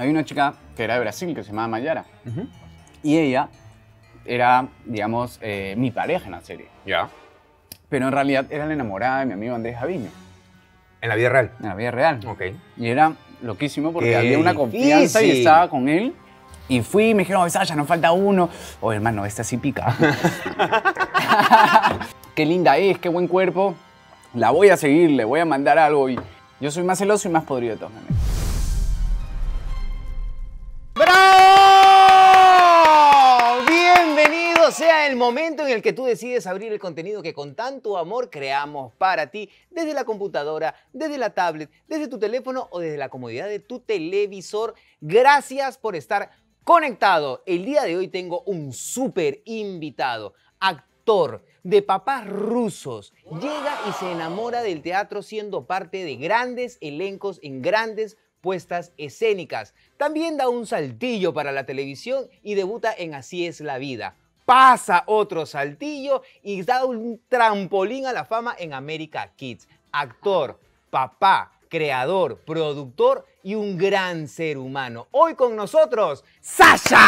Hay una chica que era de Brasil que se llamaba Mayara. Y ella era, digamos, eh, mi pareja en la serie. Ya. Pero en realidad era la enamorada de mi amigo Andrés Javiño. ¿En la vida real? En la vida real. Ok. Y era loquísimo porque había una confianza y estaba con él. Y fui y me dijeron, oye, Sasha, nos falta uno. Oye, oh, hermano, esta sí pica. qué linda es, qué buen cuerpo. La voy a seguir, le voy a mandar algo. Y yo soy más celoso y más podrido de todos. el momento en el que tú decides abrir el contenido que con tanto amor creamos para ti desde la computadora, desde la tablet, desde tu teléfono o desde la comodidad de tu televisor. Gracias por estar conectado. El día de hoy tengo un súper invitado, actor de papás rusos. Llega y se enamora del teatro siendo parte de grandes elencos en grandes puestas escénicas. También da un saltillo para la televisión y debuta en Así es la vida pasa otro saltillo y da un trampolín a la fama en America Kids. Actor, papá, creador, productor y un gran ser humano. Hoy con nosotros, Sasha.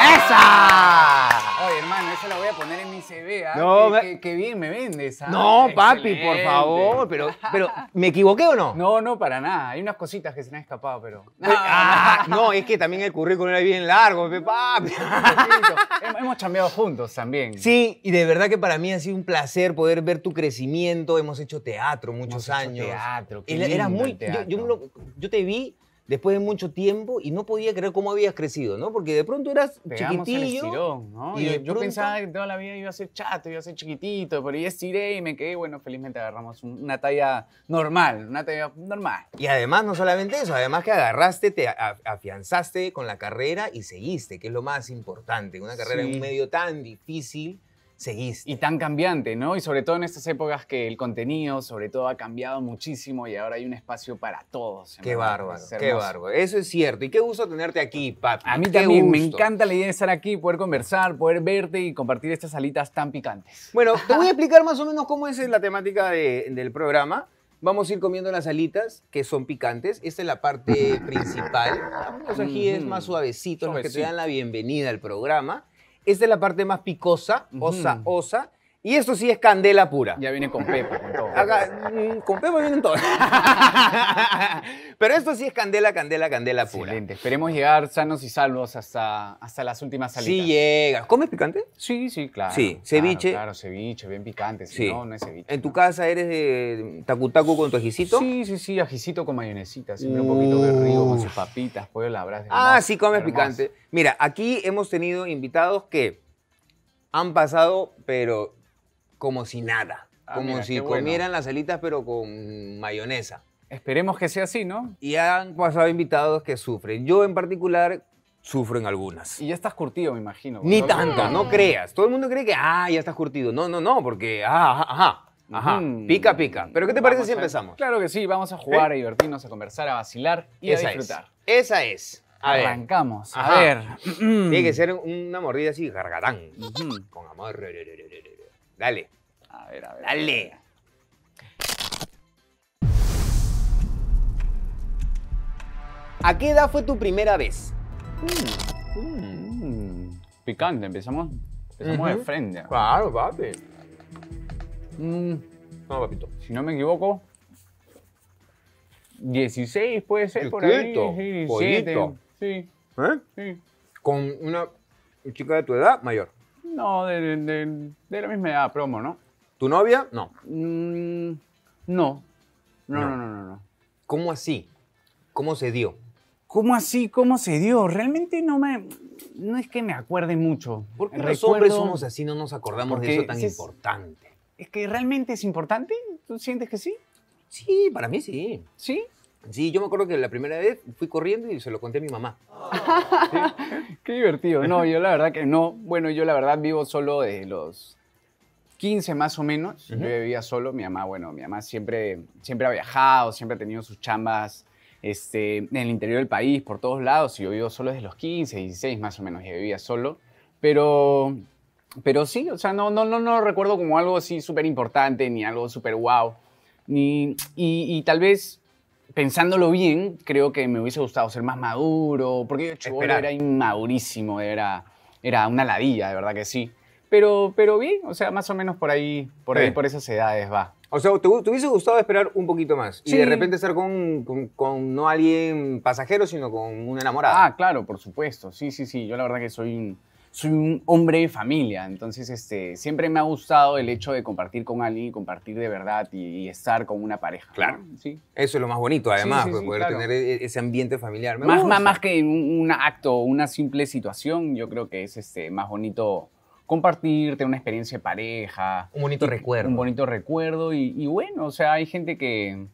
¡Esa! Oye, hermano, esa la voy a poner en mi CV. ¿ah? No, qué, bien me vende, esa. ¿ah? No, papi, por favor, pero, pero ¿me equivoqué o no? No, no, para nada. Hay unas cositas que se me han escapado, pero. Pues, ah, no, es que también el currículum era bien largo, papi. Hemos cambiado juntos también. Sí, y de verdad que para mí ha sido un placer poder ver tu crecimiento. Hemos hecho teatro muchos Hemos hecho años. teatro, qué Era- muy, yo- yo te vi después de mucho tiempo y no podía creer cómo habías crecido, ¿no? Porque de pronto eras chiquitillo. ¿no? yo, pensaba que toda la vida iba a ser chato, iba a ser chiquitito, pero ya estiré y me quedé, bueno, felizmente agarramos una talla normal, una talla normal. Y además, no solamente eso, además que agarraste, te afianzaste con la carrera y seguiste, que es lo más importante. Una carrera en un medio tan difícil seguiste. Y tan cambiante, ¿no? Y sobre todo en estas épocas que el contenido, sobre todo, ha cambiado muchísimo y ahora hay un espacio para todos. Qué bárbaro, qué bárbaro. Eso es cierto. Y qué gusto tenerte aquí, Pat. A mí también me encanta la idea de estar aquí, poder conversar, poder verte y compartir estas alitas tan picantes. Bueno, te voy a explicar más o menos cómo es la temática del programa. Vamos a ir comiendo las alitas, que son picantes. Esta es la parte principal. Los ajíes es más suavecito. los que te dan la bienvenida al programa es de la parte más picosa, osa, osa. Y esto sí es candela pura. Ya viene con Pepa, con todo. Mm, con Pepa vienen todos. Pero esto sí es candela, candela, candela pura. Excelente. Esperemos llegar sanos y salvos hasta, hasta las últimas salidas. Sí llegas. ¿Comes picante? Sí, sí, claro. Sí, ceviche. Claro, ceviche, bien picante. Si sí. no, no es ceviche. ¿En tu casa eres de tacutaco con tu ajicito? Sí, sí, sí, ajicito con mayonesita. Siempre un poquito de río con sus papitas, pollo la Ah, sí, comes picante. Mira, aquí hemos tenido invitados que han pasado, pero como si nada. Ah, como si comieran las alitas pero con mayonesa. Esperemos que sea así, ¿no? Y han pasado invitados que sufren. Yo en particular sufro en algunas. Y ya estás curtido, me imagino. Ni tanta no creas. Todo el mundo cree que, ah, ya estás curtido. No, no, no, porque, ah, ah, ah ajá, ajá. pica, pica. Pero ¿qué te parece si empezamos? Claro que sí, vamos a jugar, a divertirnos, a conversar, a vacilar y a disfrutar. Esa es. A Arrancamos. A ver. Tiene que ser una mordida así, re, re, Con amor. Dale. A ver, a ver. Dale. ¿A qué edad fue tu primera vez? Mm, mm. picante, empezamos, empezamos de frente. Claro, papi. Mm. no, papito. Si no me equivoco, 16 puede ser por ahí. 17. Sí. ¿Eh? sí. Con una chica de tu edad mayor. No, de, de la misma edad, promo, ¿no? ¿Tu novia? Mm, no. no. No, no, no, no, ¿Cómo así? ¿Cómo se dio? ¿Cómo así? ¿Cómo se dio? Realmente no me. No es que me acuerde mucho. Porque los hombres somos así? No nos acordamos de eso tan importante. Es que realmente es importante. ¿Tú sientes que sí? Sí, para mí sí. ¿Sí? Sí, yo me acuerdo que la primera vez fui corriendo y se lo conté a mi mamá. Qué divertido. No, yo la verdad que no. Bueno, yo la verdad vivo solo desde los 15 más o menos. Yo vivía solo. Mi mamá, bueno, mi mamá siempre, siempre ha viajado, siempre ha tenido sus chambas este, en el interior del país, por todos lados. Y yo vivo solo desde los 15, 16 más o menos. Y vivía solo. Pero, pero sí, o sea, no, no, no, no recuerdo como algo así súper importante ni algo súper guau. ni, y, y tal vez pensándolo bien, creo que me hubiese gustado ser más maduro, porque yo era inmadurísimo, era, era una ladilla, de verdad que sí. Pero, pero bien, o sea, más o menos por ahí, por ahí, por esas edades va. O sea, ¿te, hubiese gustado esperar un poquito más? Y de repente estar con, con, no alguien pasajero, sino con un enamorado. Ah, claro, por supuesto. Sí, sí, sí. Yo la verdad que soy un soy un hombre de familia, entonces este, siempre me ha gustado el hecho de compartir con alguien compartir de verdad y, estar con una pareja. Claro, sí. Eso es lo más bonito, además, pues, poder tener e, e, ese ambiente familiar. más, que un, acto, una simple situación, yo creo que es este, más bonito compartirte una experiencia de pareja. Un bonito recuerdo. Un bonito recuerdo y bueno, o sea, hay gente que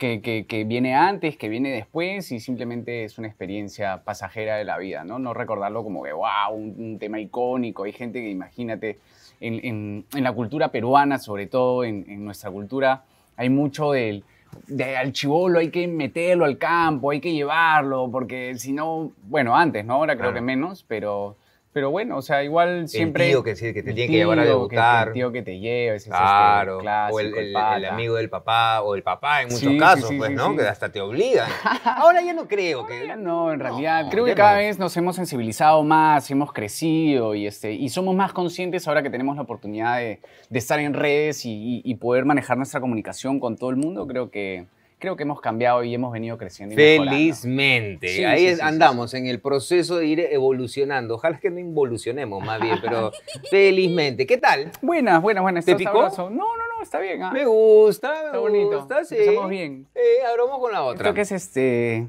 que, viene antes, que viene después y simplemente es una experiencia pasajera de la vida, ¿no? No recordarlo como que, wow, un, tema icónico. Hay gente que, imagínate, en, la cultura peruana, sobre todo en, nuestra cultura, hay mucho del de, al chivolo hay que meterlo al campo, hay que llevarlo, porque si no, bueno, antes, ¿no? Ahora creo que menos, pero pero bueno, o sea, igual siempre. El tío que, te tiene que llevar a debutar. el tío que te lleva, ese este claro, es O el, amigo del papá, o el papá en muchos casos, pues, ¿no? Que hasta te obliga. Ahora ya no creo que. no, en realidad. creo que cada vez nos hemos sensibilizado más, hemos crecido y, este, y somos más conscientes ahora que tenemos la oportunidad de, estar en redes y poder manejar nuestra comunicación con todo el mundo. Creo que creo que hemos cambiado y hemos venido creciendo. Y Felizmente. Ahí andamos en el proceso de ir evolucionando. Ojalá que no involucionemos más bien, pero felizmente. ¿Qué tal? Buenas, buenas, buenas. ¿Te picó? No, no, no, está bien. Ah. Me gusta, está bonito. gusta, Estamos bien. Eh, abramos con la otra. Esto que es este...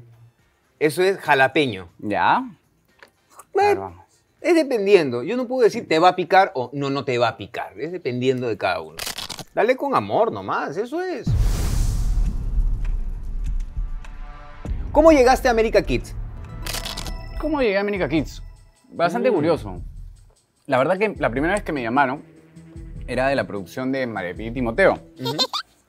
Eso es jalapeño. Ya. Claro, Es dependiendo. Yo no puedo decir te va a picar o no, no te va a picar. Es dependiendo de cada uno. Dale con amor nomás, eso es. ¿Cómo llegaste a América Kids? ¿Cómo llegué a América Kids? Bastante mm. curioso. La verdad que la primera vez que me llamaron era de la producción de María Pía y Timoteo.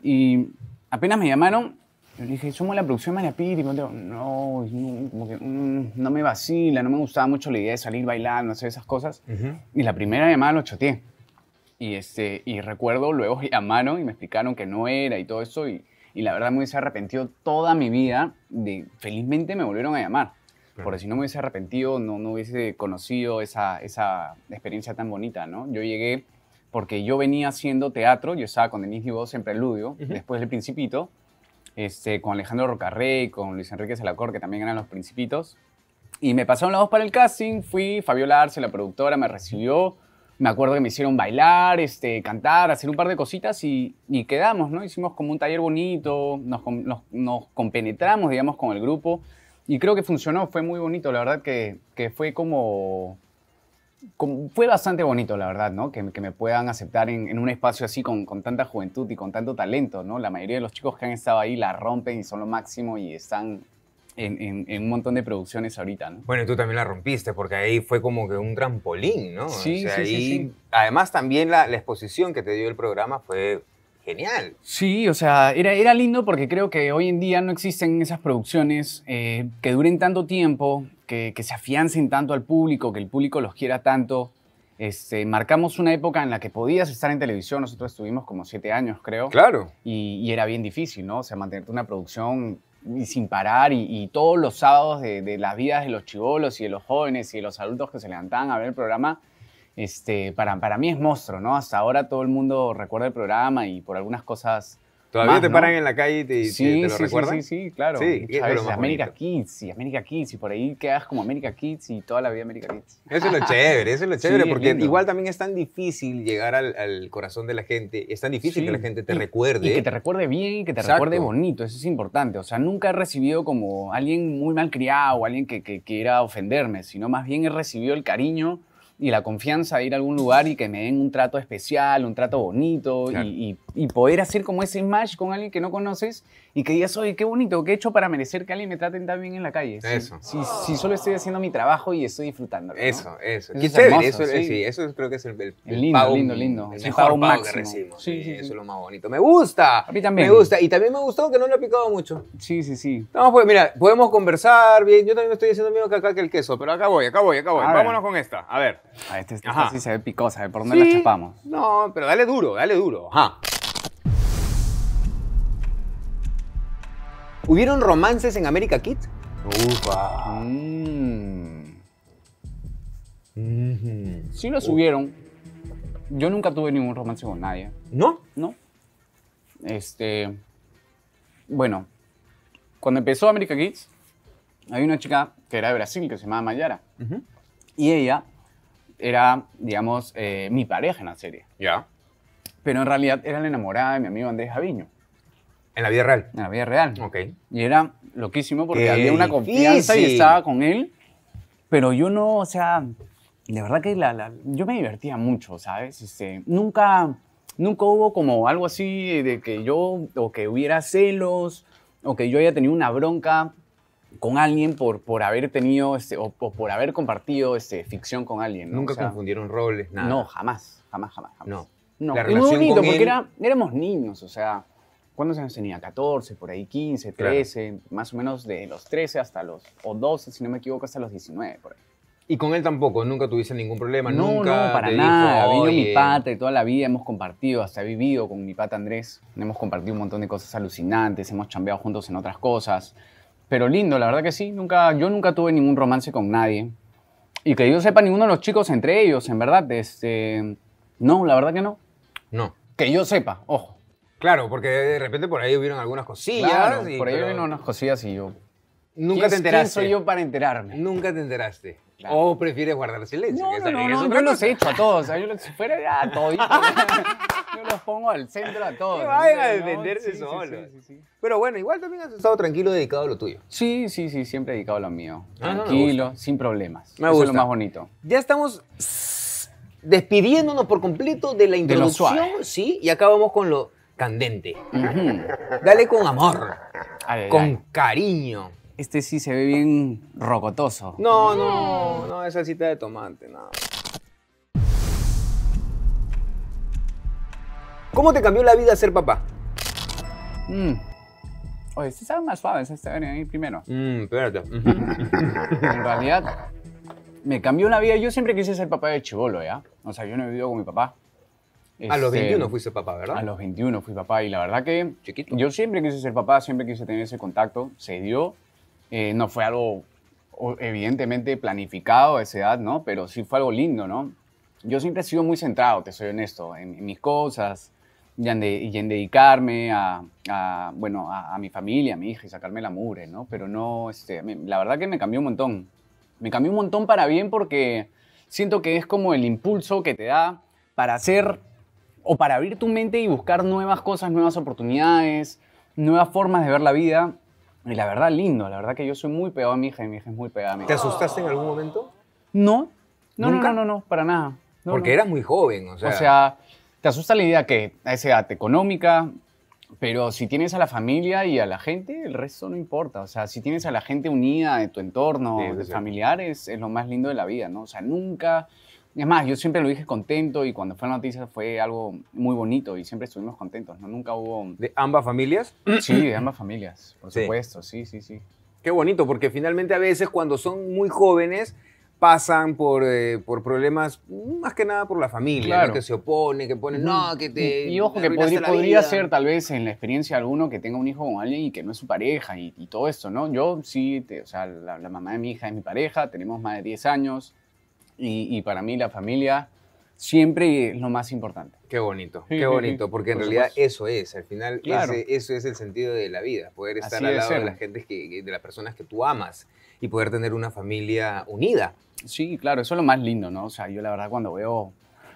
Y apenas me llamaron, yo dije, somos la producción de María Pía y Timoteo. No, no, como que, mm, no me vacila, no me gustaba mucho la idea de salir bailando, hacer esas cosas. Y la primera llamada lo choteé. Y, este, y recuerdo, luego llamaron y me explicaron que no era y todo eso. Y y la verdad me hubiese arrepentido toda mi vida de, felizmente me volvieron a llamar. Porque si no me hubiese arrepentido, no, no hubiese conocido esa, esa experiencia tan bonita, ¿no? Yo llegué porque yo venía haciendo teatro, yo estaba con Denise Vos en Preludio, después del Principito, este, con Alejandro Rocarrey, con Luis Enrique Salacor, que también eran los Principitos. Y me pasaron la voz para el casting, fui, Fabiola Arce, la productora, me recibió, me acuerdo que me hicieron bailar, este, cantar, hacer un par de cositas y, y quedamos, ¿no? Hicimos como un taller bonito, nos, nos, nos, compenetramos, digamos, con el grupo y creo que funcionó, fue muy bonito, la verdad que, que fue como, como, Fue bastante bonito, la verdad, ¿no? Que, que me puedan aceptar en, en un espacio así con, con, tanta juventud y con tanto talento, ¿no? La mayoría de los chicos que han estado ahí la rompen y son lo máximo y están en, un montón de producciones ahorita, ¿no? Bueno, tú también la rompiste, porque ahí fue como que un trampolín, ¿no? Sí, sí, Además, también la, exposición que te dio el programa fue genial. Sí, o sea, era, lindo porque creo que hoy en día no existen esas producciones eh, que duren tanto tiempo, que, se afiancen tanto al público, que el público los quiera tanto. Este, marcamos una época en la que podías estar en televisión, nosotros estuvimos como siete años creo. Claro. Y, era bien difícil, ¿no? O sea, mantenerte una producción y sin parar y, todos los sábados de, las vidas de los chivolos y de los jóvenes y de los adultos que se levantaban a ver el programa, este, para, para mí es monstruo, ¿no? Hasta ahora todo el mundo recuerda el programa y por algunas cosas ¿Todavía te paran en la calle y te, lo recuerdan? Sí, sí, sí, claro. Sí, América Kids y América Kids y por ahí quedas como América Kids y toda la vida América Kids. Eso es lo chévere, eso es lo chévere, porque igual también es tan difícil llegar al, corazón de la gente, es tan difícil que la gente te recuerde. Y que te recuerde bien y que te recuerde bonito, eso es importante. O sea, nunca he recibido como alguien muy mal criado o alguien que, quiera ofenderme, sino más bien he recibido el cariño y la confianza de ir a algún lugar y que me den un trato especial, un trato bonito y, y poder hacer como ese match con alguien que no conoces y que digas, oye, qué bonito, qué he hecho para merecer que alguien me trate tan bien en la calle. Eso. Si, solo estoy haciendo mi trabajo y estoy disfrutando. Eso, eso. Eso, es eh, sí. eso creo que es el, el, el lindo, lindo, lindo, El mejor pago, que eh, Sí, Eso es lo más bonito. Me gusta. A mí también. Me gusta. Y también me ha gustado que no le ha picado mucho. Sí, sí, sí. Vamos, pues mira, podemos conversar bien. Yo también me estoy haciendo miedo que acá que el queso, pero acá voy, acá voy, acá voy. Vámonos con esta. A ver. A este, este sí se ve picosa, ¿eh? ¿por dónde la chapamos? No, pero dale duro, dale duro. Ajá. ¿Hubieron romances en América Kids? Ufa. Mm. Sí los hubieron. Yo nunca tuve ningún romance con nadie. ¿No? No. Este. Bueno, cuando empezó América Kids, había una chica que era de Brasil que se llamaba Mayara. Y ella era, digamos, eh, mi pareja en la serie. Ya. Pero en realidad era la enamorada de mi amigo Andrés Javiño. En la vida real. En la vida real. Ok. Y era loquísimo porque había una confianza y estaba con él, pero yo no, o sea, de verdad que la, la, yo me divertía mucho, ¿sabes? Este, nunca, nunca hubo como algo así de que yo, o que hubiera celos, o que yo haya tenido una bronca con alguien por, por haber tenido, este, o, por haber compartido este, ficción con alguien. ¿no? Nunca confundieron roles, nada. No, jamás, jamás, jamás. jamás. No. No, la relación muy bonito, porque era, éramos niños, o sea, ¿Cuántos años tenía? 14, por ahí 15, 13, más o menos de los 13 hasta los, o 12, si no me equivoco, hasta los 19, por ahí. Y con él tampoco, nunca tuviste ningún problema, no, nunca. No, para nada. mi padre toda la vida hemos compartido, hasta he vivido con mi pata Andrés. Hemos compartido un montón de cosas alucinantes, hemos chambeado juntos en otras cosas. Pero lindo, la verdad que sí. Nunca, yo nunca tuve ningún romance con nadie. Y que yo sepa, ninguno de los chicos entre ellos, en verdad, este. No, la verdad que no. No. Que yo sepa, ojo. Claro, porque de repente por ahí hubieron algunas cosillas. por ahí hubieron unas cosillas y yo. Nunca te enteraste. ¿Quién soy yo para enterarme? Nunca te enteraste. O prefieres guardar silencio. No, no, no, yo los he hecho a todos. yo los, si fuera a todos. yo los pongo al centro a todos. Que vayan a defenderse solo. Pero bueno, igual también has estado tranquilo dedicado a lo tuyo. Sí, sí, sí, siempre dedicado a lo mío. Ah, tranquilo, sin problemas. Me gusta. es lo más bonito. Ya estamos despidiéndonos por completo de la introducción, ¿sí? Y acabamos con lo Dale con amor, con cariño. Este sí se ve bien rocotoso. No, no, no, es cita de tomate, nada. ¿Cómo te cambió la vida ser papá? Mm. Oye, este sabe más suave, este a ahí primero. Mmm, espérate. en realidad, me cambió la vida. Yo siempre quise ser papá de chivolo, ¿ya? O sea, yo no he vivido con mi papá a los 21 este, fuiste papá, ¿verdad? A los 21 fui papá y la verdad que Chiquito. yo siempre quise ser papá, siempre quise tener ese contacto, se dio, eh, no fue algo evidentemente planificado a esa edad, ¿no? Pero sí fue algo lindo, ¿no? Yo siempre he sido muy centrado, te soy honesto, en, mis cosas y en, dedicarme a, bueno, a, mi familia, a mi hija y sacarme la mure ¿no? Pero no, este, la verdad que me cambió un montón. Me cambió un montón para bien porque siento que es como el impulso que te da para hacer o para abrir tu mente y buscar nuevas cosas, nuevas oportunidades, nuevas formas de ver la vida. Y la verdad, lindo. La verdad que yo soy muy pegado a mi hija y mi hija es muy pegada a mí. ¿Te asustaste en algún momento? No. No, ¿Nunca? no, no, no, para nada. Porque eras muy joven, o sea. O sea, te asusta la idea que a esa edad económica, pero si tienes a la familia y a la gente, el resto no importa. O sea, si tienes a la gente unida de tu entorno, de familiares, es lo más lindo de la vida, ¿no? O sea, nunca es más, yo siempre lo dije contento y cuando fue la noticia fue algo muy bonito y siempre estuvimos contentos, ¿no? Nunca hubo... ¿De ambas familias? Sí, de ambas familias, por supuesto, sí, sí, sí. Qué bonito, porque finalmente a veces cuando son muy jóvenes pasan por, eh, por problemas mm, más que nada por la familia, que se opone, que ponen, no, que te... Y, ojo, que podría, podría ser tal vez en la experiencia de alguno que tenga un hijo con alguien y que no es su pareja y, todo esto, ¿no? Yo sí, o sea, la, la, mamá de mi hija es mi pareja, tenemos más de 10 años, y, para mí la familia siempre es lo más importante. Qué bonito, qué bonito, porque en realidad eso es, al final eso es el sentido de la vida, poder estar al lado de, las de las personas que tú amas y poder tener una familia unida. Sí, claro, eso es lo más lindo, ¿no? O sea, yo la verdad cuando veo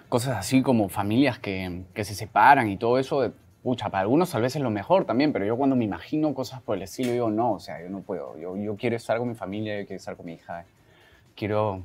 cosas así como familias que, que se separan y todo eso, pucha, para algunos tal vez es lo mejor también, pero yo cuando me imagino cosas por el estilo digo, no, o sea, yo no puedo, yo, yo quiero estar con mi familia, yo quiero estar con mi hija, quiero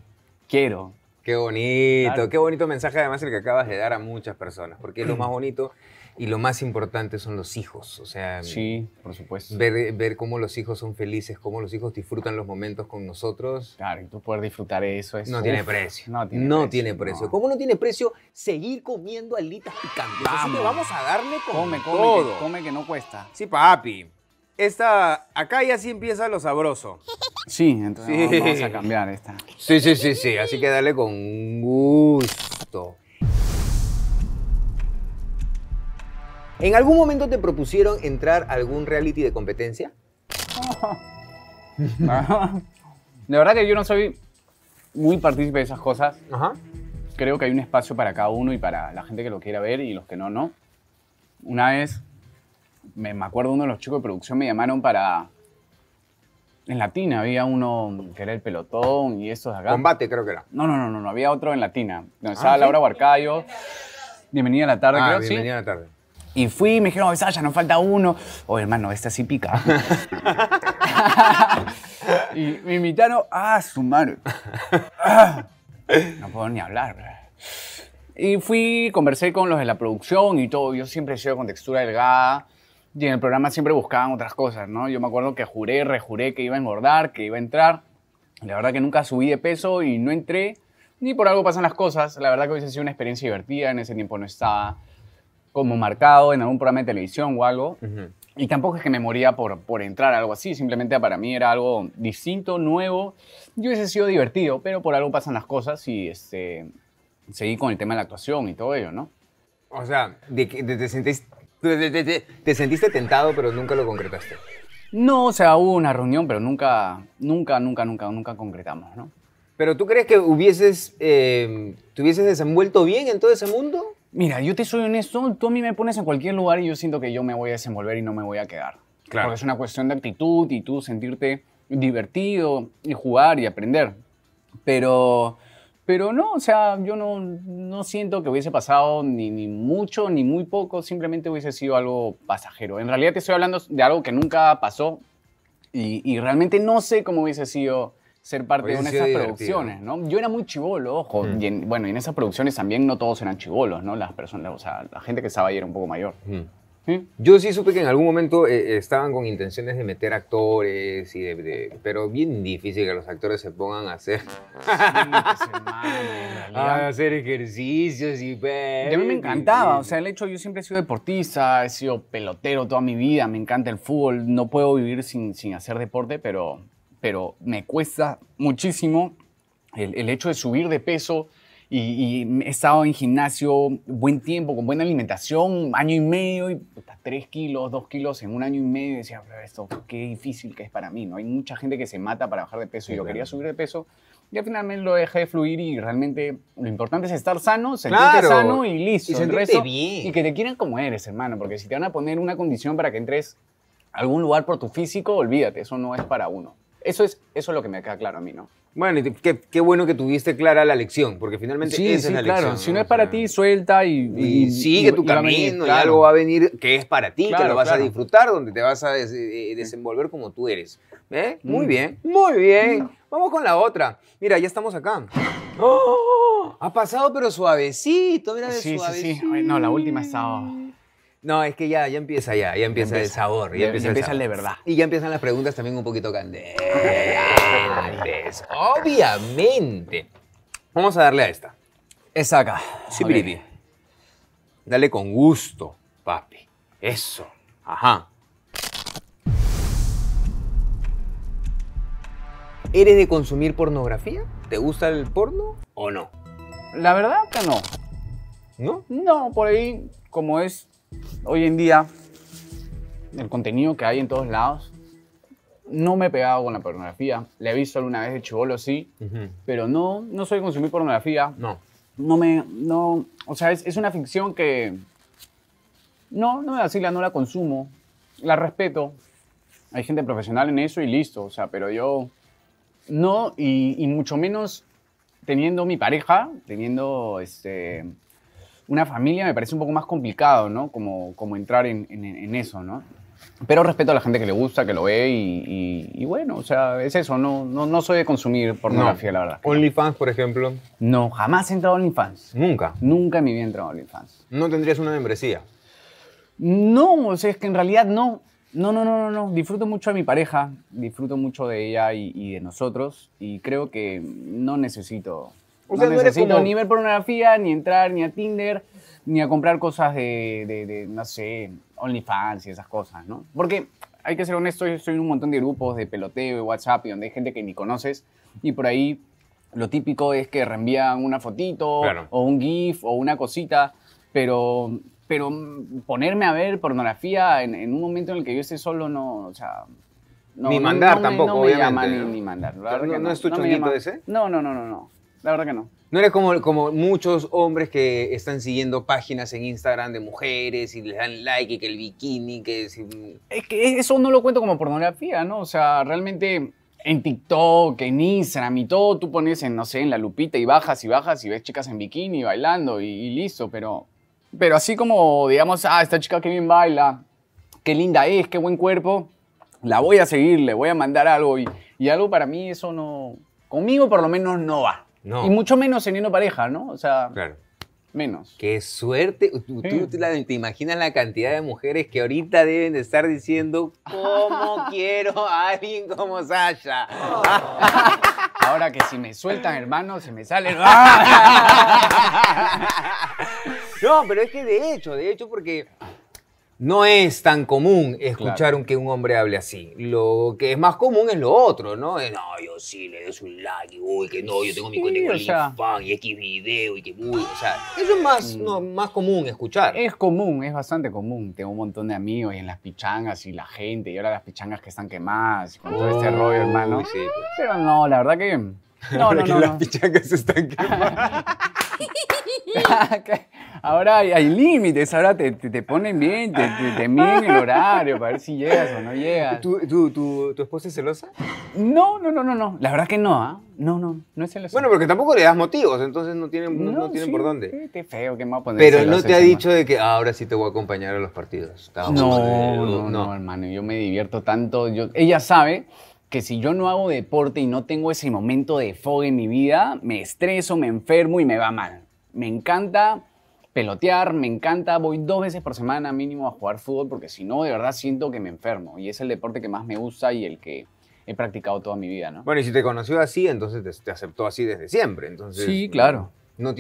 quiero. Qué bonito, qué bonito mensaje además el que acabas de dar a muchas personas, porque lo más bonito y lo más importante son los hijos, o sea, sí, por supuesto. Ver, ver cómo los hijos son felices, cómo los hijos disfrutan los momentos con nosotros. Claro, y tú poder disfrutar eso es no tiene precio. No tiene precio. ¿Cómo no tiene precio seguir comiendo alitas picantes? Vamos, vamos a darle con come, come, come que no cuesta. Sí, papi. Esta, acá ya sí empieza lo sabroso. Sí, entonces vamos a cambiar esta. Sí, sí, sí, sí, así que dale con gusto. ¿En algún momento te propusieron entrar a algún reality de competencia? de verdad que yo no soy muy partícipe de esas cosas. Creo que hay un espacio para cada uno y para la gente que lo quiera ver y los que no, no. Una vez me, me, acuerdo uno de los chicos de producción me llamaron para. En Latina había uno que era el pelotón y eso de acá. Combate, creo que era. No, no, no, no, había otro en Latina. Donde ah, estaba Laura Barcayo. Bienvenida a la tarde, ah, creo. Bienvenida ¿sí? a la tarde. Y fui, me dijeron, ya nos falta uno. Oye, oh, hermano, esta sí pica. y me invitaron a ah, sumar. no puedo ni hablar. Y fui, conversé con los de la producción y todo. Yo siempre llevo con textura delgada y en el programa siempre buscaban otras cosas, ¿no? Yo me acuerdo que juré, rejuré que iba a engordar, que iba a entrar. La verdad que nunca subí de peso y no entré, ni por algo pasan las cosas. La verdad que hubiese sido una experiencia divertida, en ese tiempo no estaba como marcado en algún programa de televisión o algo. Y tampoco es que me moría por, por entrar a algo así, simplemente para mí era algo distinto, nuevo. Yo hubiese sido divertido, pero por algo pasan las cosas y este, seguí con el tema de la actuación y todo ello, ¿no? O sea, de, que te sentís te, sentiste tentado, pero nunca lo concretaste. No, o sea, hubo una reunión, pero nunca, nunca, nunca, nunca, nunca concretamos, ¿no? ¿Pero tú crees que hubieses, eh, hubieses desenvuelto bien en todo ese mundo? Mira, yo te soy honesto, tú a mí me pones en cualquier lugar y yo siento que yo me voy a desenvolver y no me voy a quedar. Claro. Porque es una cuestión de actitud y tú sentirte divertido y jugar y aprender. Pero pero no, o sea, yo no, no siento que hubiese pasado ni, ni, mucho ni muy poco, simplemente hubiese sido algo pasajero. En realidad te estoy hablando de algo que nunca pasó y, y realmente no sé cómo hubiese sido ser parte de una de esas producciones, ¿no? Yo era muy chivolo, ojo, hmm. y bueno, y en esas producciones también no todos eran chivolos, ¿no? Las personas, o sea, la gente que estaba ahí era un poco mayor. Hmm. ¿Mm? Yo sí supe que en algún momento eh, eh, estaban con intenciones de meter actores, y pero bien difícil que los actores se pongan a hacer. hacer ejercicios pues, y a mí me encantaba, o sea, el hecho yo siempre he sido deportista, he sido pelotero toda mi vida, me encanta el fútbol, no puedo vivir sin, hacer deporte, pero, pero me cuesta muchísimo el, el hecho de subir de peso y, he estado en gimnasio buen tiempo, con buena alimentación, año y medio, y hasta tres kilos, dos kilos en un año y medio, y decía, pero esto qué difícil que es para mí, ¿no? Hay mucha gente que se mata para bajar de peso, y yo quería subir de peso, y finalmente lo dejé de fluir, y realmente lo importante es estar sano, sentirte sano y listo. Y Y que te quieran como eres, hermano, porque si te van a poner una condición para que entres a algún lugar por tu físico, olvídate, eso no es para uno. Eso es, eso es lo que me queda claro a mí, ¿no? Bueno, qué, bueno que tuviste clara la lección, porque finalmente esa es la lección. Si no, es para ti, suelta y, sigue tu camino y algo va a venir que es para ti, que lo vas a disfrutar, donde te vas a eh, eh, desenvolver como tú eres. ¿eh? Mm. Muy bien, muy bien. Mm. Vamos con la otra. Mira, ya estamos acá. Ha pasado, pero suavecito, mira, de sí, Sí, sí, no, la última ha estado no, es que ya, ya empieza ya, ya empieza, el sabor. Ya, empieza, empieza el, de verdad. Y ya empiezan las preguntas también un poquito candentes. Obviamente. Vamos a darle a esta. Es acá. Sí, okay. Dale con gusto, papi. Eso. Ajá. ¿Eres de consumir pornografía? ¿Te gusta el porno o no? La verdad que no. ¿No? No, por ahí, como es Hoy en día, el contenido que hay en todos lados, no me he pegado con la pornografía. Le he visto alguna vez de chivolo, sí, pero no, no soy consumir pornografía. No. No me, no, o sea, es, una ficción que no, no me vacila, no la consumo, la respeto. Hay gente profesional en eso y listo, o sea, pero yo no, y mucho menos teniendo mi pareja, teniendo este, una familia me parece un poco más complicado, ¿no? Como, como entrar en, eso, ¿no? Pero respeto a la gente que le gusta, que lo ve y, bueno, o sea, es eso, no, no, soy de consumir pornografía, la verdad. OnlyFans, por ejemplo. No, jamás he entrado a OnlyFans. Nunca. Nunca en mi vida he entrado a OnlyFans. ¿No tendrías una membresía? No, o sea, es que en realidad no. No, no, no, no, no. Disfruto mucho de mi pareja, disfruto mucho de ella y de nosotros y creo que no necesito o sea, no, necesito ni ver pornografía, ni entrar ni a Tinder, ni a comprar cosas de, de, no sé, OnlyFans y esas cosas, ¿no? Porque hay que ser honesto, yo estoy en un montón de grupos de peloteo, de WhatsApp, y donde hay gente que ni conoces, y por ahí lo típico es que reenvían una fotito, o un GIF, o una cosita, pero, pero ponerme a ver pornografía en, un momento en el que yo esté solo, no, o sea... ni mandar tampoco, obviamente. No, es tu ese? no, no, no, no. La verdad que no. No eres como, como muchos hombres que están siguiendo páginas en Instagram de mujeres y les dan like y que el bikini, que... Es, es que eso no lo cuento como pornografía, ¿no? O sea, realmente en TikTok, en Instagram y todo, tú pones en, no sé, en la lupita y bajas y bajas y ves chicas en bikini bailando y, listo, pero... Pero así como, digamos, ah, esta chica que bien baila, qué linda es, qué buen cuerpo, la voy a seguir, le voy a mandar algo y, y algo para mí eso no... Conmigo por lo menos no va. Y mucho menos teniendo pareja, ¿no? O sea, claro. menos. Qué suerte. ¿Tú, te imaginas la cantidad de mujeres que ahorita deben de estar diciendo, ¿cómo quiero a alguien como Sasha? Ahora que si me sueltan, hermano, se me sale. no, pero es que de hecho, de hecho, porque no es tan común escuchar que un hombre hable así. Lo que es más común es lo otro, ¿no? no, yo sí le doy un like, y, uy, que no, yo tengo mi cuenta con fan y X video y que uy, o sea, eso es más, mm. más común escuchar. Es común, es bastante común. Tengo un montón de amigos y en las pichangas y la gente, y ahora las pichangas que están quemadas, y con todo este oh, rollo, hermano. Sí, pues. Pero no, la verdad que... No, no, no, las pichangas están quemadas. ahora hay, límites, ahora te, te, ponen bien, te, te miden el horario para ver si llegas o no llegas. ¿Tu, esposa es celosa? No, no, no, no, no. La verdad que no, ¿ah? No, no, no es celosa. Bueno, porque tampoco le das motivos, entonces no tienen, no, no por dónde. Qué, feo que me va a poner Pero no te ha dicho de que ah, ahora sí te voy a acompañar a los partidos. No, no, no, no, hermano, yo me divierto tanto. Yo, ella sabe que si yo no hago deporte y no tengo ese momento de fogue en mi vida, me estreso, me enfermo y me va mal. Me encanta pelotear, me encanta, voy dos veces por semana mínimo a jugar fútbol porque si no, de verdad siento que me enfermo y es el deporte que más me gusta y el que he practicado toda mi vida, ¿no? Bueno, y si te conoció así, entonces te, aceptó así desde siempre, entonces... Sí, claro.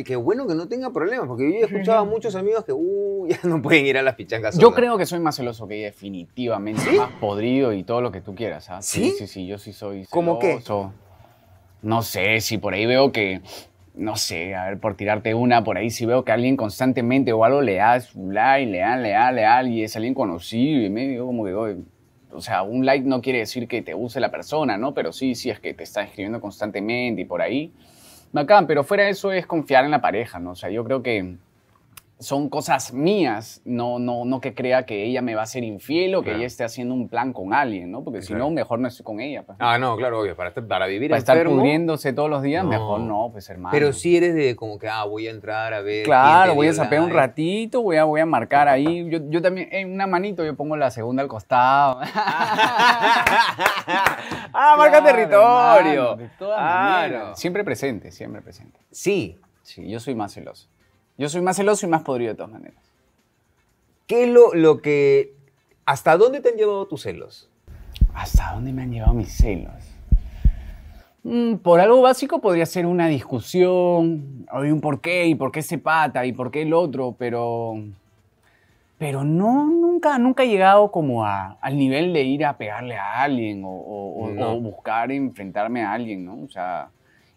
Que bueno que no tenga problemas, porque yo he escuchado a muchos amigos que, uh, ya no pueden ir a las pichangas. Yo creo que soy más celoso que definitivamente. Más podrido y todo lo que tú quieras, ¿ah? ¿Sí? sí, sí, yo sí soy celoso. ¿Cómo qué? No sé, si por ahí veo que, no sé, a ver, por tirarte una, por ahí si veo que alguien constantemente o algo le da un like, le da, le da, le da, y es alguien conocido, y medio como que, o sea, un like no quiere decir que te use la persona, ¿no? Pero sí, sí es que te está escribiendo constantemente y por ahí Bacán, pero fuera de eso es confiar en la pareja, ¿no? O sea, yo creo que son cosas mías, no, no, no que crea que ella me va a ser infiel o que ella esté haciendo un plan con alguien, ¿no? Porque si no, mejor no estoy con ella. Pues. Ah, no, claro, obvio, para, estar, para vivir Para estar todos los días, mejor no, pues hermano. Pero si eres de como que, ah, voy a entrar a ver. Claro, voy a sapear un ratito, voy a, voy a marcar ahí. Yo, también, en una manito, yo pongo la segunda al costado. ah, marca territorio. claro. Siempre presente, siempre presente. Sí. Sí, yo soy más celoso. Yo soy más celoso y más podrido de todas maneras. ¿Qué es lo, lo que... ¿Hasta dónde te han llevado tus celos? ¿Hasta dónde me han llevado mis celos? Mm, por algo básico podría ser una discusión, Hay un por qué, y por qué se pata, y por qué el otro, pero... Pero no, nunca, nunca he llegado como a, al nivel de ir a pegarle a alguien o, o buscar enfrentarme a alguien, ¿no? O sea,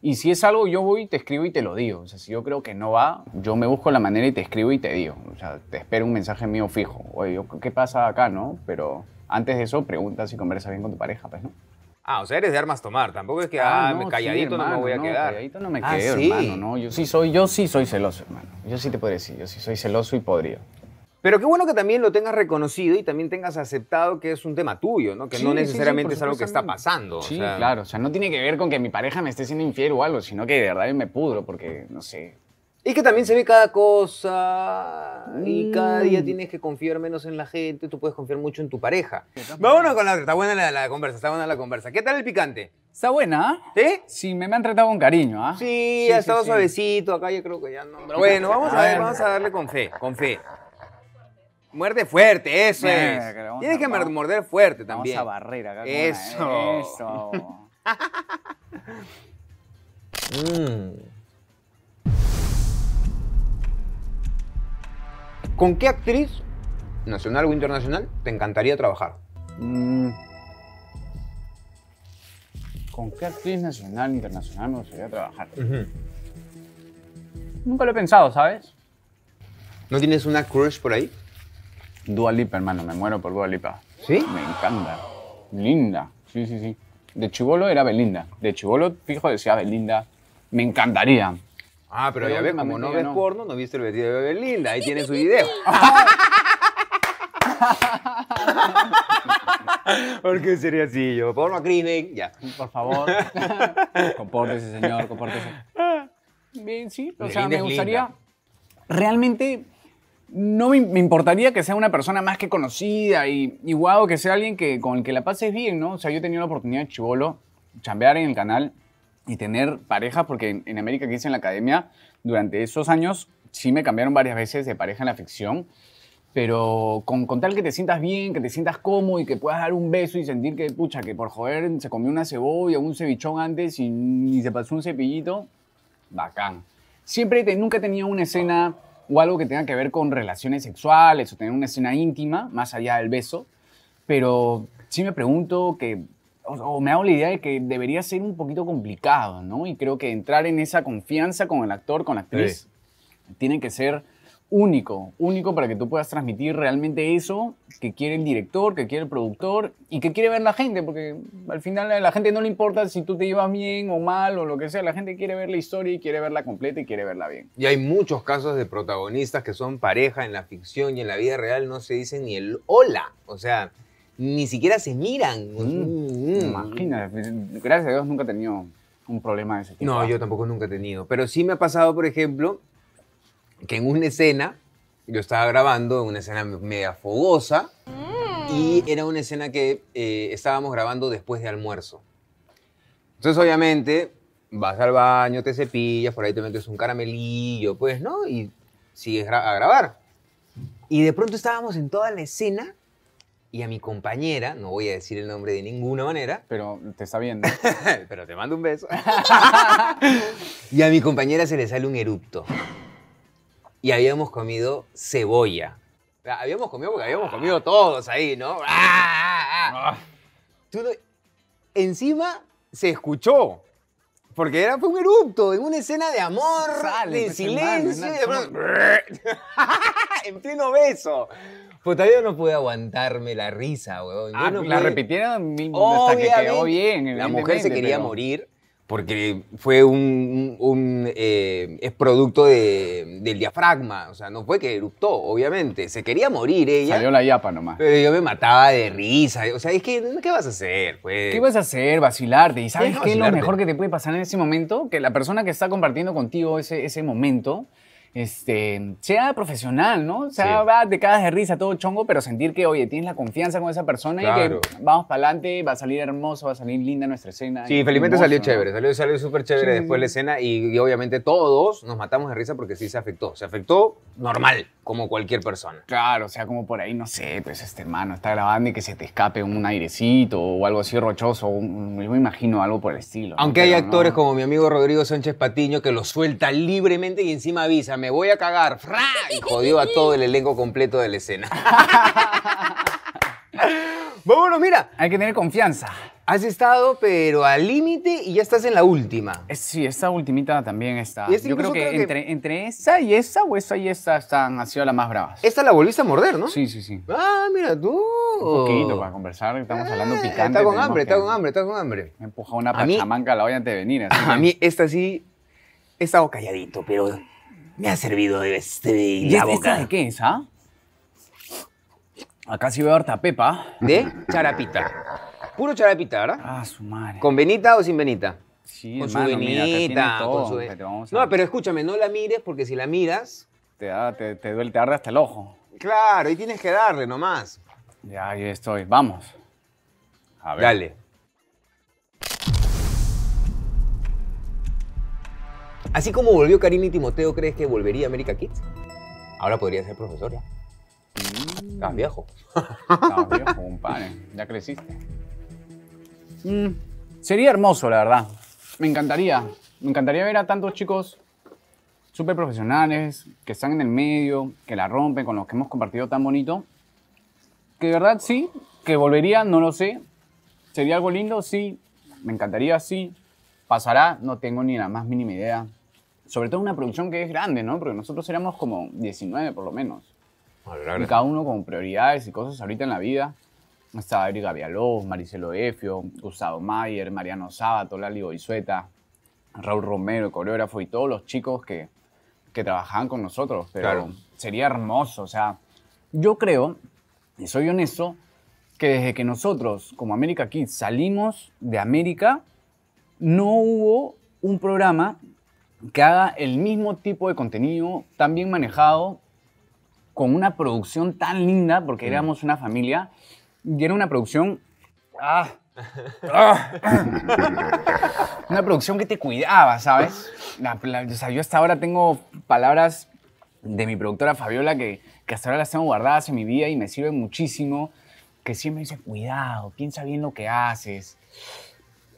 y si es algo, yo voy te escribo y te lo digo. O sea, si yo creo que no va, yo me busco la manera y te escribo y te digo. O sea, te espero un mensaje mío fijo. Oye, ¿qué pasa acá, no? Pero antes de eso, preguntas y conversas bien con tu pareja, pues, ¿no? Ah, o sea, eres de armas tomar. Tampoco es que ah, calladito no me voy a no, quedar. Calladito no me ah, quedo, hermano. yo sí soy, yo sí soy celoso, hermano. Yo sí te puedo decir, yo sí soy celoso y podrido. Pero qué bueno que también lo tengas reconocido y también tengas aceptado que es un tema tuyo, ¿no? Que no necesariamente es algo que está pasando. Sí, claro. O sea, no tiene que ver con que mi pareja me esté siendo infiel o algo, sino que de verdad me pudro porque, no sé. Y que también se ve cada cosa y mm. cada día tienes que confiar menos en la gente, tú puedes confiar mucho en tu pareja. Vámonos con la otra, está buena la, conversa, está buena la conversa. ¿Qué tal el picante? Está buena, ¿eh? ¿Sí? me, han tratado con cariño, ¿ah? Sí, ha estado suavecito, acá yo creo que ya no. bueno, vamos a ah, ver, vamos a darle con fe, con fe. Muerde fuerte, eso es. Tienes que morder fuerte también. Vamos a barrer Eso. Eso. Mm. ¿Con qué actriz, nacional o internacional, te encantaría trabajar? Mm. ¿Con qué actriz nacional o internacional me gustaría trabajar? Nunca lo he pensado, ¿sabes? ¿No tienes una crush por ahí? Dua Lipa, hermano, me muero por Dua Lipa. ¿Sí? Me encanta. Linda. Sí, sí, sí. De chivolo era Belinda. De chivolo, fijo, decía Belinda. Me encantaría. Ah, pero, ya ves, como no ves porno, no viste el vestido de Belinda. Ahí tiene su video. ¿Por Porque sería así yo. Porno crimen, ya. Por favor. compórtese, señor, compórtese. Ah. Bien, sí. O sea, me gustaría. Realmente no me, importaría que sea una persona más que conocida y, guau, que sea alguien que, con el que la pases bien, ¿no? O sea, yo he tenido la oportunidad de chivolo, chambear en el canal y tener pareja, porque en, América que hice en la academia, durante esos años sí me cambiaron varias veces de pareja en la ficción, pero con, tal que te sientas bien, que te sientas cómodo y que puedas dar un beso y sentir que, pucha, que por joder se comió una cebolla, un cevichón antes y, ni se pasó un cepillito, bacán. Siempre, nunca he tenido una escena o algo que tenga que ver con relaciones sexuales o tener una escena íntima, más allá del beso, pero sí me pregunto que, o, me hago la idea de que debería ser un poquito complicado, ¿no? Y creo que entrar en esa confianza con el actor, con la actriz, tiene que ser único, único para que tú puedas transmitir realmente eso que quiere el director, que quiere el productor y que quiere ver la gente, porque al final a la gente no le importa si tú te llevas bien o mal o lo que sea, la gente quiere ver la historia y quiere verla completa y quiere verla bien. Y hay muchos casos de protagonistas que son pareja en la ficción y en la vida real no se dicen ni el hola, o sea, ni siquiera se miran. Mm, mm, mm. Imagínate, gracias a Dios nunca he tenido un problema de ese tipo. No, yo tampoco nunca he tenido, pero sí me ha pasado, por ejemplo, que en una escena, yo estaba grabando, una escena media fogosa, mm. y era una escena que eh, estábamos grabando después de almuerzo. Entonces, obviamente, vas al baño, te cepillas, por ahí te metes un caramelillo, pues, ¿no? Y sigues a grabar. Y de pronto estábamos en toda la escena y a mi compañera, no voy a decir el nombre de ninguna manera. Pero te está viendo. pero te mando un beso. y a mi compañera se le sale un erupto y habíamos comido cebolla. Habíamos comido porque habíamos comido todos ahí, ah, ah, ah. ¿no? Encima se escuchó. Porque era, fue un erupto, en una escena de amor, de silencio, en pleno beso. Pues todavía no pude aguantarme la risa, weón. la repitieron hasta que quedó bien. La mujer se quería morir porque fue un, eh, es producto del diafragma, o sea, no fue que eruptó, obviamente, se quería morir ella. Salió la yapa nomás. Pero yo me mataba de risa, o sea, es que, ¿qué vas a hacer? ¿Qué vas a hacer? Vacilarte, ¿y sabes qué es lo mejor que te puede pasar en ese momento? Que la persona que está compartiendo contigo ese, ese momento este, sea profesional, ¿no? O sea, va de cada de risa, todo chongo, pero sentir que, oye, tienes la confianza con esa persona y que vamos para adelante, va a salir hermoso, va a salir linda nuestra escena. Sí, felizmente salió chévere, salió, salió súper chévere después de la escena y, obviamente todos nos matamos de risa porque sí se afectó. Se afectó normal, como cualquier persona. Claro, o sea, como por ahí, no sé, pues este hermano está grabando y que se te escape un airecito o algo así rochoso, yo me imagino algo por el estilo. Aunque hay actores como mi amigo Rodrigo Sánchez Patiño que lo suelta libremente y encima avisa, me voy a cagar. ¡Fra! Y jodió a todo el elenco completo de la escena. Vámonos, mira. Hay que tener confianza. Has estado, pero al límite y ya estás en la última. sí, esta ultimita también está. Este Yo creo que, entre, entre esa y esa, o esa y esta están, han sido las más bravas. Esta la volviste a morder, ¿no? Sí, sí, sí. Ah, mira tú. Un poquito para conversar, estamos hablando eh, picante. Está con hambre, está con hambre, está con hambre. Me empuja una pachamanca a, la olla antes de venir. a mí esta sí, he estado calladito, pero me ha servido de vestir la boca. de qué es, ah? Acá sí veo harta pepa. De charapita. Puro charapita, ¿verdad? Ah, su madre. ¿Con venita o sin venita? Sí, con su venita. Con su No, pero escúchame, no la mires porque si la miras. Te, da, te, duele, te arde hasta el ojo. Claro, y tienes que darle nomás. Ya, ahí estoy. Vamos. A ver. Dale. Así como volvió Karina y Timoteo, ¿crees que volvería América Kids? Ahora podría ser profesora. ya. Mm. Estás viejo. Estás viejo, compadre. Ya creciste. Mm. Sería hermoso, la verdad. Me encantaría. Me encantaría ver a tantos chicos súper profesionales, que están en el medio, que la rompen, con los que hemos compartido tan bonito. Que de verdad sí, que volvería, no lo sé. Sería algo lindo, sí. Me encantaría, sí. Pasará, no tengo ni la más mínima idea. Sobre todo una producción que es grande, ¿no? Porque nosotros éramos como 19 por lo menos. Ah, y cada uno con prioridades y cosas ahorita en la vida. Estaba Erika Vialobos, Maricelo Efio, Gustavo Mayer, Mariano Sábato, Lali Boizueta, Raúl Romero, el coreógrafo y todos los chicos que, que trabajaban con nosotros. Pero sería hermoso. O sea, yo creo, y soy honesto, que desde que nosotros, como América Kids, salimos de América, no hubo un programa que haga el mismo tipo de contenido, tan bien manejado, con una producción tan linda, porque éramos una familia, y era una producción... Ah, ah, una producción que te cuidaba, ¿sabes? yo hasta ahora tengo palabras de mi productora Fabiola que, que hasta ahora las tengo guardadas en mi vida y me sirven muchísimo, que siempre dice, cuidado, piensa bien lo que haces.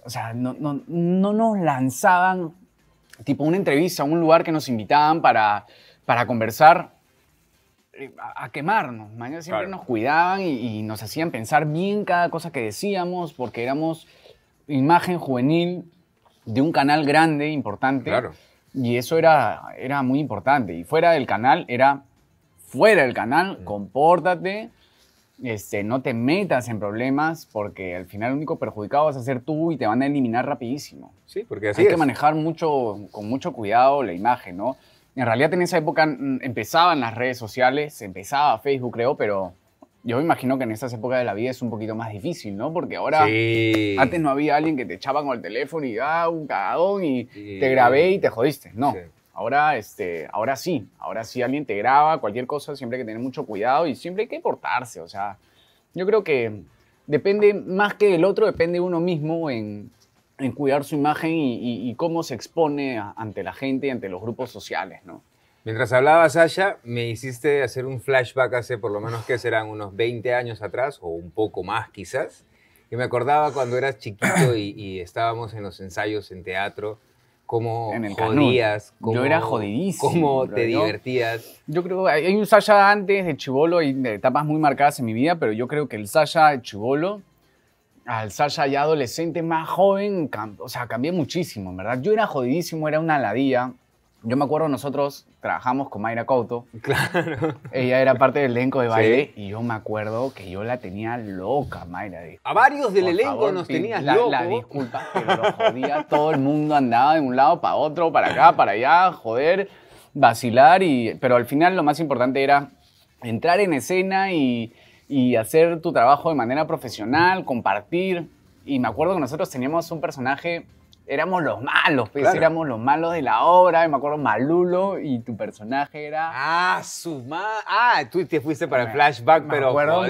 O sea, no, no, no nos lanzaban tipo una entrevista, un lugar que nos invitaban para, para conversar, eh, a, quemarnos. Mañana siempre nos cuidaban y, nos hacían pensar bien cada cosa que decíamos, porque éramos imagen juvenil de un canal grande, importante. Claro. Y eso era, era muy importante. Y fuera del canal era fuera del canal, mm. compórtate, este, no te metas en problemas porque al final el único perjudicado vas a ser tú y te van a eliminar rapidísimo. Sí, porque así Hay que manejar mucho, con mucho cuidado la imagen, ¿no? En realidad en esa época mm, empezaban las redes sociales, empezaba Facebook creo, pero yo me imagino que en esas épocas de la vida es un poquito más difícil, ¿no? Porque ahora antes no había alguien que te echaba con el teléfono y ah, un cagadón y te grabé y te jodiste, no. Ahora, este, ahora sí, ahora sí alguien te graba, cualquier cosa, siempre hay que tener mucho cuidado y siempre hay que portarse. O sea, yo creo que depende más que el otro, depende uno mismo en, en cuidar su imagen y, cómo se expone ante la gente y ante los grupos sociales, ¿no? Mientras hablabas Sasha, me hiciste hacer un flashback hace por lo menos que serán unos 20 años atrás, o un poco más quizás, y me acordaba cuando eras chiquito y estábamos en los ensayos en teatro cómo en el jodías, yo era jodidísimo. Cómo te divertías. Yo creo hay un Sasha antes de Chivolo y de etapas muy marcadas en mi vida, pero yo creo que el Sasha de Chivolo al Sasha ya adolescente, más joven, o sea, cambié muchísimo, ¿verdad? Yo era jodidísimo, era una ladilla. Yo me acuerdo, nosotros trabajamos con Mayra Couto. Claro. Ella era parte del elenco de baile y yo me acuerdo que yo la tenía loca, Mayra. a varios del elenco nos tenías la, La disculpa, pero jodía. Todo el mundo andaba de un lado para otro, para acá, para allá, joder, vacilar. Y, pero al final lo más importante era entrar en escena y, y hacer tu trabajo de manera profesional, compartir. Y me acuerdo que nosotros teníamos un personaje éramos los malos, pues, éramos los malos de la obra, me acuerdo Malulo y tu personaje era... Ah, su Ah, tú te fuiste para el flashback, me pero acuerdo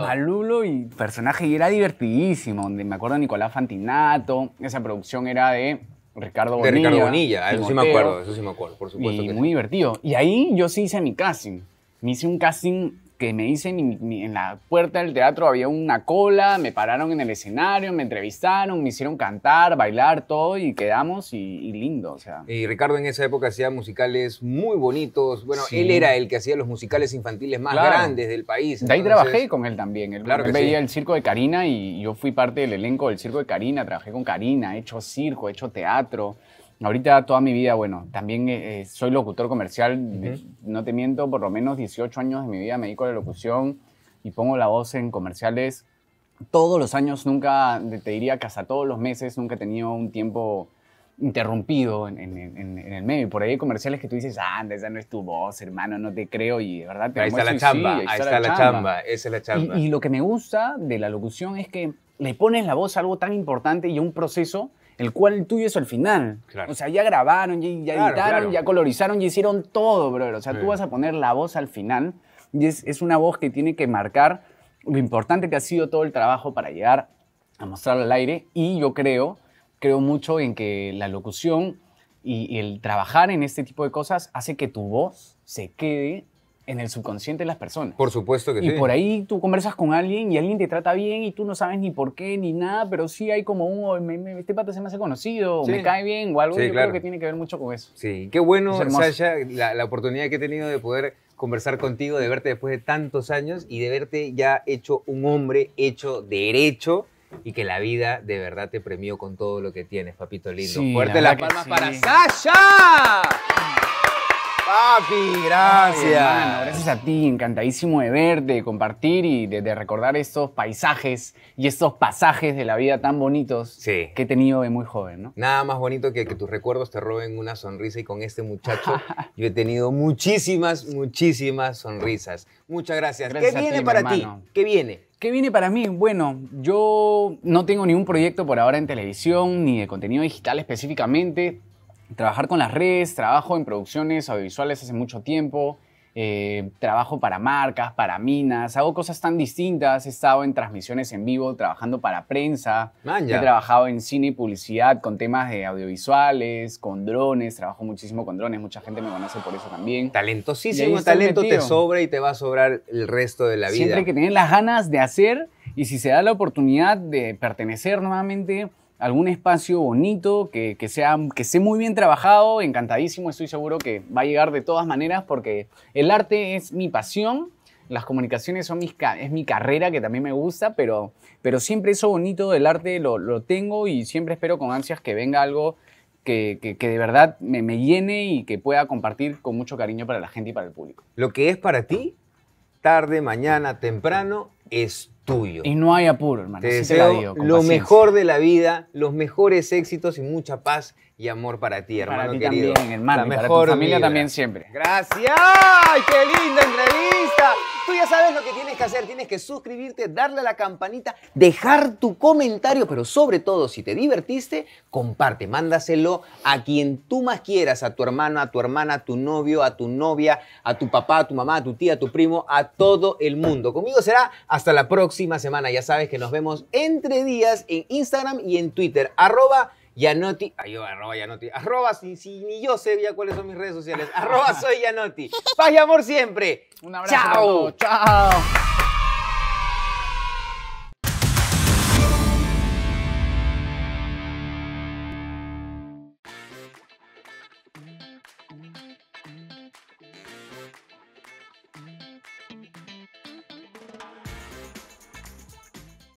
Malulo y personaje y era divertidísimo, me acuerdo Nicolás Fantinato, esa producción era de Ricardo Bonilla. Ricardo Bonilla, eso sí me acuerdo, eso sí me acuerdo, por supuesto. Y muy divertido. Y ahí yo sí hice mi casting. Me hice un casting que me dicen en la puerta del teatro había una cola, me pararon en el escenario, me entrevistaron, me hicieron cantar, bailar, todo y quedamos y, lindo, o sea. Y eh, Ricardo en esa época hacía musicales muy bonitos. Bueno, él era el que hacía los musicales infantiles más grandes del país. De ahí trabajé con él también. Él, veía el circo de Karina y yo fui parte del elenco del circo de Karina, trabajé con Karina, he hecho circo, he hecho teatro. Ahorita toda mi vida, bueno, también eh, eh, soy locutor comercial, no te miento, por lo menos 18 años de mi vida me dedico a la locución y pongo la voz en comerciales todos los años, nunca, te diría hasta todos los meses, nunca he tenido un tiempo interrumpido en, el medio. por ahí hay comerciales que tú dices, ah, anda, esa no es tu voz, hermano, no te creo. Y de verdad te Ahí está la chamba, ahí, está, la chamba. esa es la chamba. Y, y lo que me gusta de la locución es que le pones la voz a algo tan importante y a un proceso el cual el tuyo es el final. O sea, ya grabaron, ya, editaron, ya colorizaron, ya hicieron todo, brother. O sea, tú vas a poner la voz al final y es, es, una voz que tiene que marcar lo importante que ha sido todo el trabajo para llegar a mostrarlo al aire. Y yo creo, creo mucho en que la locución y el trabajar en este tipo de cosas hace que tu voz se quede en el subconsciente de las personas. Por supuesto que sí. Y por ahí tú conversas con alguien y alguien te trata bien y tú no sabes ni por qué ni nada, pero sí hay como un, este pata se me hace conocido, me cae bien o algo. yo creo que tiene que ver mucho con eso. Sí, qué bueno, Sasha, la, oportunidad que he tenido de poder conversar contigo, de verte después de tantos años y de verte ya hecho un hombre, hecho derecho y que la vida de verdad te premió con todo lo que tienes, papito lindo. Fuerte la las palmas para Sasha. Papi, gracias. gracias a ti, encantadísimo de verte, de compartir y de, recordar estos paisajes y estos pasajes de la vida tan bonitos que he tenido de muy joven, ¿no? Nada más bonito que que tus recuerdos te roben una sonrisa y con este muchacho yo he tenido muchísimas, muchísimas sonrisas. Muchas gracias. ¿Qué viene para ti? ¿Qué viene? ¿Qué viene para mí? Bueno, yo no tengo ningún proyecto por ahora en televisión ni de contenido digital específicamente trabajar con las redes, trabajo en producciones audiovisuales hace mucho tiempo, eh, trabajo para marcas, para minas, hago cosas tan distintas, he estado en transmisiones en vivo, trabajando para prensa, he trabajado en cine y publicidad con temas de audiovisuales, con drones, trabajo muchísimo con drones, mucha gente me conoce por eso también. Talentosísimo, talento te sobra y te va a sobrar el resto de la vida. Siempre que tener las ganas de hacer y si se da la oportunidad de pertenecer nuevamente algún espacio bonito, que, que, sea, que sea muy bien trabajado, encantadísimo, estoy seguro que va a llegar de todas maneras porque el arte es mi pasión, las comunicaciones son mis, es mi carrera que también me gusta, pero, pero siempre eso bonito del arte lo, tengo y siempre espero con ansias que venga algo que, de verdad me, me llene y que pueda compartir con mucho cariño para la gente y para el público. Lo que es para ti, tarde, mañana, temprano, es y no hay apuro, hermano. Te deseo lo mejor de la vida, los mejores éxitos y mucha paz y amor para ti, hermano para ti También, hermano, y para tu familia también siempre. Gracias. ¡Ay, qué linda entrevista! Tú ya sabes lo que tienes que hacer, tienes que suscribirte, darle a la campanita, dejar tu comentario, pero sobre todo si te divertiste, comparte, mándaselo a quien tú más quieras, a tu hermano, a tu hermana, a tu novio, a tu novia, a tu papá, a tu mamá, a tu tía, a tu primo, a todo el mundo. Conmigo será hasta la próxima semana. Ya sabes que nos vemos entre días en Instagram y en Twitter. Arroba Yanoti, arroba Yanoti, arroba, si, ni yo sé ya cuáles son mis redes sociales, arroba soy Yanoti. Paz y amor siempre. Un abrazo. Chao. Chao.